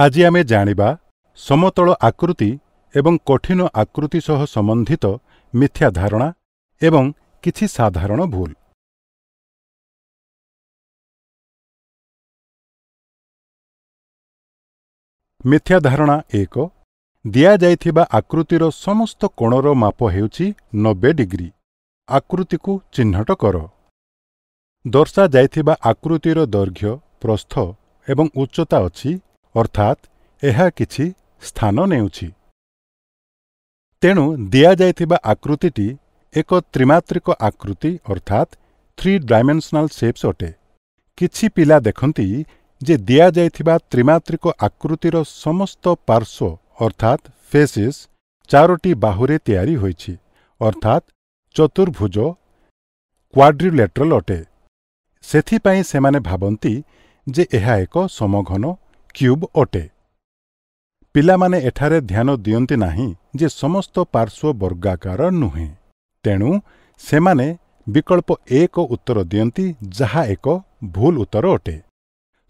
ଆଜି ଆମେ ଜାଣିବା ସମତଳ ଆକୃତି ଏବଂ କଠିନ ଆକୃତି ସହ ସମ୍ବନ୍ଧିତ ମିଥ୍ୟା ଧାରଣା ଏବଂ କିଛି ସାଧାରଣ ଭୁଲ ମିଥ୍ୟା ଧାରଣା ଏକ ଦିଆଯାଇଥିବା ଆକୃତିର ସମସ୍ତ କୋଣର ମାପ ହେଉଛି ନବେ ଡିଗ୍ରୀ ଆକୃତିକୁ ଚିହ୍ନଟ କର ଦର୍ଶାଯାଇଥିବା ଆକୃତିର ଦୈର୍ଘ୍ୟ ପ୍ରସ୍ଥ ଏବଂ ଉଚ୍ଚତା ଅଛି ଅର୍ଥାତ୍ ଏହା କିଛି ସ୍ଥାନ ନେଉଛି ତେଣୁ ଦିଆଯାଇଥିବା ଆକୃତିଟି ଏକ ତ୍ରିମାତ୍ରିକ ଆକୃତି ଅର୍ଥାତ୍ ଥ୍ରୀ ଡାଇମେନ୍ସନାଲ୍ ସେପ୍ସ ଅଟେ କିଛି ପିଲା ଦେଖନ୍ତି ଯେ ଦିଆଯାଇଥିବା ତ୍ରିମାତ୍ରିକ ଆକୃତିର ସମସ୍ତ ପାର୍ଶ୍ୱ ଅର୍ଥାତ୍ ଫେସିସ୍ ଚାରୋଟି ବାହୁରେ ତିଆରି ହୋଇଛି ଅର୍ଥାତ୍ ଚତୁର୍ଭୁଜ କ୍ୱାଡ୍ରିଲେଟ୍ରଲ୍ ଅଟେ ସେଥିପାଇଁ ସେମାନେ ଭାବନ୍ତି ଯେ ଏହା ଏକ ସମଘନ କ୍ୟୁବ୍ ଅଟେ ପିଲାମାନେ ଏଠାରେ ଧ୍ୟାନ ଦିଅନ୍ତି ନାହିଁ ଯେ ସମସ୍ତ ପାର୍ଶ୍ୱ ବର୍ଗାକାର ନୁହେଁ ତେଣୁ ସେମାନେ ବିକଳ୍ପ ଏକ ଉତ୍ତର ଦିଅନ୍ତି ଯାହା ଏକ ଭୁଲ ଉତ୍ତର ଅଟେ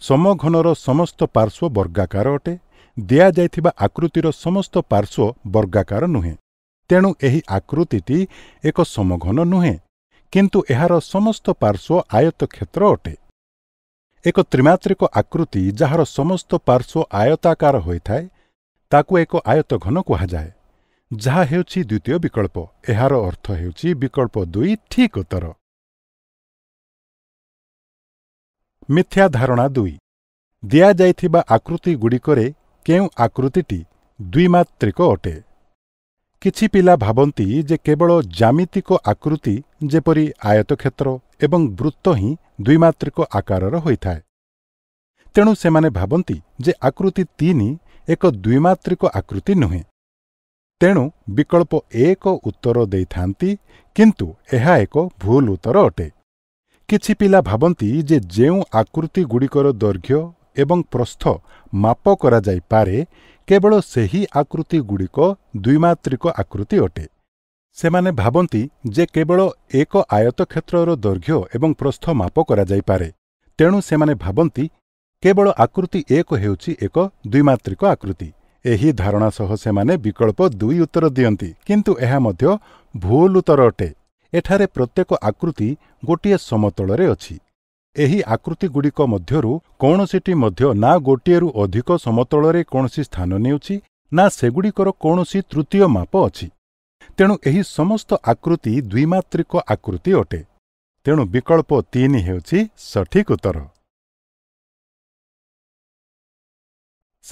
ସମଘନର ସମସ୍ତ ପାର୍ଶ୍ୱ ବର୍ଗାକାର ଅଟେ ଦିଆଯାଇଥିବା ଆକୃତିର ସମସ୍ତ ପାର୍ଶ୍ୱ ବର୍ଗାକାର ନୁହେଁ ତେଣୁ ଏହି ଆକୃତିଟି ଏକ ସମଘନ ନୁହେଁ କିନ୍ତୁ ଏହାର ସମସ୍ତ ପାର୍ଶ୍ୱ ଆୟତ କ୍ଷେତ୍ର ଅଟେ ଏକ ତ୍ରିମାତ୍ରିକ ଆକୃତି ଯାହାର ସମସ୍ତ ପାର୍ଶ୍ୱ ଆୟତାକାର ହୋଇଥାଏ ତାକୁ ଏକ ଆୟତ ଘନ କୁହାଯାଏ ଯାହା ହେଉଛି ଦ୍ୱିତୀୟ ବିକଳ୍ପ ଏହାର ଅର୍ଥ ହେଉଛି ବିକଳ୍ପ ଦୁଇ ଠିକ୍ ଉତ୍ତର ମିଥ୍ୟା ଧାରଣା ଦୁଇ ଦିଆଯାଇଥିବା ଆକୃତିଗୁଡ଼ିକରେ କେଉଁ ଆକୃତିଟି ଦ୍ୱିମାତ୍ରିକ ଅଟେ କିଛି ପିଲା ଭାବନ୍ତି ଯେ କେବଳ ଜ୍ୟାମିତିକ ଆକୃତି ଯେପରି ଆୟତକ୍ଷେତ୍ର ଏବଂ ବୃତ୍ତ ହିଁ ଦ୍ୱିମାତ୍ରିକ ଆକାରର ହୋଇଥାଏ ତେଣୁ ସେମାନେ ଭାବନ୍ତି ଯେ ଆକୃତି ତିନି ଏକ ଦ୍ୱିମାତ୍ରିକ ଆକୃତି ନୁହେଁ ତେଣୁ ବିକଳ୍ପ ଏକ ଉତ୍ତର ଦେଇଥାନ୍ତି କିନ୍ତୁ ଏହା ଏକ ଭୁଲ ଉତ୍ତର ଅଟେ କିଛି ପିଲା ଭାବନ୍ତି ଯେ ଯେଉଁ ଆକୃତିଗୁଡ଼ିକର ଦୈର୍ଘ୍ୟ ଏବଂ ପ୍ରସ୍ଥ ମାପ କରାଯାଇପାରେ କେବଳ ସେହି ଆକୃତିଗୁଡ଼ିକ ଦ୍ୱିମାତ୍ରିକ ଆକୃତି ଅଟେ ସେମାନେ ଭାବନ୍ତି ଯେ କେବଳ ଏକ ଆୟତ କ୍ଷେତ୍ରର ଦୈର୍ଘ୍ୟ ଏବଂ ପ୍ରସ୍ଥ ମାପ କରାଯାଇପାରେ ତେଣୁ ସେମାନେ ଭାବନ୍ତି କେବଳ ଆକୃତି ଏକ ହେଉଛି ଏକ ଦ୍ୱିମାତ୍ରିକ ଆକୃତି ଏହି ଧାରଣା ସହ ସେମାନେ ବିକଳ୍ପ ଦୁଇ ଉତ୍ତର ଦିଅନ୍ତି କିନ୍ତୁ ଏହା ମଧ୍ୟ ଭୁଲ ଉତ୍ତର ଅଟେ ଏଠାରେ ପ୍ରତ୍ୟେକ ଆକୃତି ଗୋଟିଏ ସମତଳରେ ଅଛି ଏହି ଆକୃତିଗୁଡ଼ିକ ମଧ୍ୟରୁ କୌଣସିଟି ମଧ୍ୟ ନା ଗୋଟିଏରୁ ଅଧିକ ସମତଳରେ କୌଣସି ସ୍ଥାନ ନେଉଛି ନା ସେଗୁଡ଼ିକର କୌଣସି ତୃତୀୟ ମାପ ଅଛି ତେଣୁ ଏହି ସମସ୍ତ ଆକୃତି ଦ୍ୱିମାତ୍ରିକ ଆକୃତି ଅଟେ ତେଣୁ ବିକଳ୍ପ ତିନି ହେଉଛି ସଠିକ ଉତ୍ତର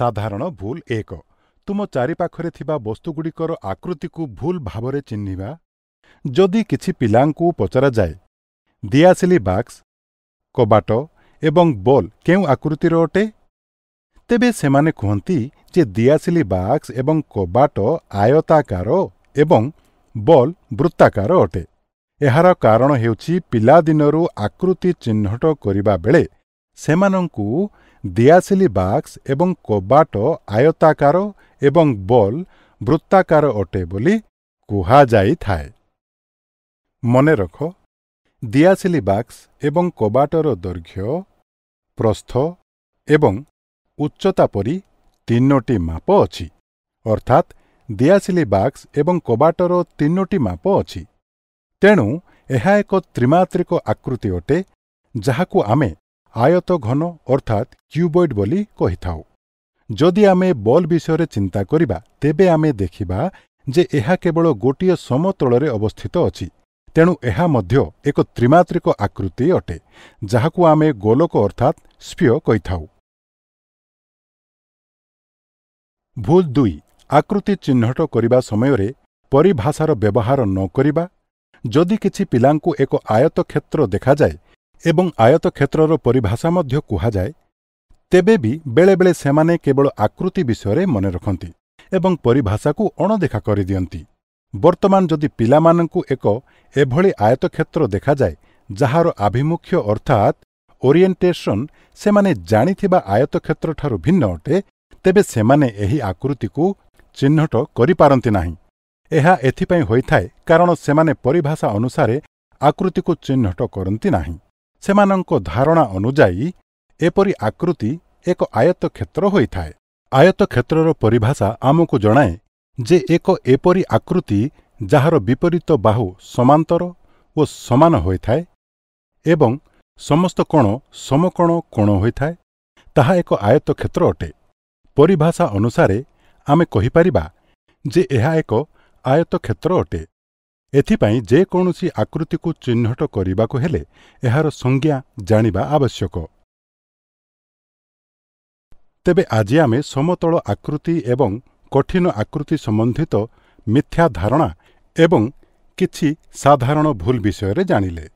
ସାଧାରଣ ଭୁଲ ଏକ ତୁମ ଚାରିପାଖରେ ଥିବା ବସ୍ତୁଗୁଡ଼ିକର ଆକୃତିକୁ ଭୁଲ ଭାବରେ ଚିହ୍ନିବା ଯଦି କିଛି ପିଲାଙ୍କୁ ପଚରାଯାଏ ଦିଆସିଲି ବାକ୍ସ କବାଟ ଏବଂ ବଲ୍ କେଉଁ ଆକୃତିର ଅଟେ ତେବେ ସେମାନେ କୁହନ୍ତି ଯେ ଦିଆସିଲି ବାକ୍ସ ଏବଂ କବାଟ ଆୟତାକାର ଏବଂ ବଲ୍ ବୃତ୍ତାକାର ଅଟେ ଏହାର କାରଣ ହେଉଛି ପିଲାଦିନରୁ ଆକୃତି ଚିହ୍ନଟ କରିବା ବେଳେ ସେମାନଙ୍କୁ ଦିଆସିଲି ବାକ୍ସ ଏବଂ କବାଟ ଆୟତାକାର ଏବଂ ବଲ୍ ବୃତ୍ତାକାର ଅଟେ ବୋଲି କୁହାଯାଇଥାଏ ମନେ ରଖ ଦିଆସିଲି ବାକ୍ସ ଏବଂ କବାଟର ଦୈର୍ଘ୍ୟ ପ୍ରସ୍ଥ ଏବଂ ଉଚ୍ଚତା ପରି ତିନୋଟି ମାପ ଅଛି ଅର୍ଥାତ୍ ଦିଆସିଲି ବାକ୍ସ ଏବଂ କବାଟର ତିନୋଟି ମାପ ଅଛି ତେଣୁ ଏହା ଏକ ତ୍ରିମାତ୍ରିକ ଆକୃତି ଅଟେ ଯାହାକୁ ଆମେ ଆୟତ ଘନ ଅର୍ଥାତ୍ କ୍ୟୁବଏଡ୍ ବୋଲି କହିଥାଉ ଯଦି ଆମେ ବଲ୍ ବିଷୟରେ ଚିନ୍ତା କରିବା ତେବେ ଆମେ ଦେଖିବା ଯେ ଏହା କେବଳ ଗୋଟିଏ ସମତଳରେ ଅବସ୍ଥିତ ଅଛି ତେଣୁ ଏହା ମଧ୍ୟ ଏକ ତ୍ରିମାତ୍ରିକ ଆକୃତି ଅଟେ ଯାହାକୁ ଆମେ ଗୋଲକ ଅର୍ଥାତ୍ ସ୍ପିୟ କହିଥାଉ ଭୁଲ ଦୁଇ ଆକୃତି ଚିହ୍ନଟ କରିବା ସମୟରେ ପରିଭାଷାର ବ୍ୟବହାର ନ କରିବା ଯଦି କିଛି ପିଲାଙ୍କୁ ଏକ ଆୟତ କ୍ଷେତ୍ର ଦେଖାଯାଏ ଏବଂ ଆୟତ କ୍ଷେତ୍ରର ପରିଭାଷା ମଧ୍ୟ କୁହାଯାଏ ତେବେ ବି ବେଳେବେଳେ ସେମାନେ କେବଳ ଆକୃତି ବିଷୟରେ ମନେ ରଖନ୍ତି ଏବଂ ପରିଭାଷାକୁ ଅଣଦେଖା କରିଦିଅନ୍ତି ବର୍ତ୍ତମାନ ଯଦି ପିଲାମାନଙ୍କୁ ଏକ ଏଭଳି ଆୟତକ୍ଷେତ୍ର ଦେଖାଯାଏ ଯାହାର ଆଭିମୁଖ୍ୟ ଅର୍ଥାତ୍ ଓରିଏଣ୍ଟେସନ୍ ସେମାନେ ଜାଣିଥିବା ଆୟତକ୍ଷେତ୍ରଠାରୁ ଭିନ୍ନ ଅଟେ ତେବେ ସେମାନେ ଏହି ଆକୃତିକୁ ଚିହ୍ନଟ କରିପାରନ୍ତି ନାହିଁ ଏହା ଏଥିପାଇଁ ହୋଇଥାଏ କାରଣ ସେମାନେ ପରିଭାଷା ଅନୁସାରେ ଆକୃତିକୁ ଚିହ୍ନଟ କରନ୍ତି ନାହିଁ ସେମାନଙ୍କ ଧାରଣା ଅନୁଯାୟୀ ଏପରି ଆକୃତି ଏକ ଆୟତକ୍ଷେତ୍ର ହୋଇଥାଏ ଆୟତକ୍ଷେତ୍ରର ପରିଭାଷା ଆମକୁ ଜଣାଏ ଯେ ଏକ ଏପରି ଆକୃତି ଯାହାର ବିପରୀତ ବାହୁ ସମାନ୍ତର ଓ ସମାନ ହୋଇଥାଏ ଏବଂ ସମସ୍ତ କୋଣ ସମକୋଣ କୋଣ ହୋଇଥାଏ ତାହା ଏକ ଆୟତ କ୍ଷେତ୍ର ଅଟେ ପରିଭାଷା ଅନୁସାରେ ଆମେ କହିପାରିବା ଯେ ଏହା ଏକ ଆୟତ କ୍ଷେତ୍ର ଅଟେ ଏଥିପାଇଁ ଯେକୌଣସି ଆକୃତିକୁ ଚିହ୍ନଟ କରିବାକୁ ହେଲେ ଏହାର ସଂଜ୍ଞା ଜାଣିବା ଆବଶ୍ୟକ ତେବେ ଆଜି ଆମେ ସମତଳ ଆକୃତି ଏବଂ କଠିନ ଆକୃତି ସମ୍ବନ୍ଧିତ ମିଥ୍ୟା ଧାରଣା ଏବଂ କିଛି ସାଧାରଣ ଭୁଲ ବିଷୟରେ ଜାଣିଲେ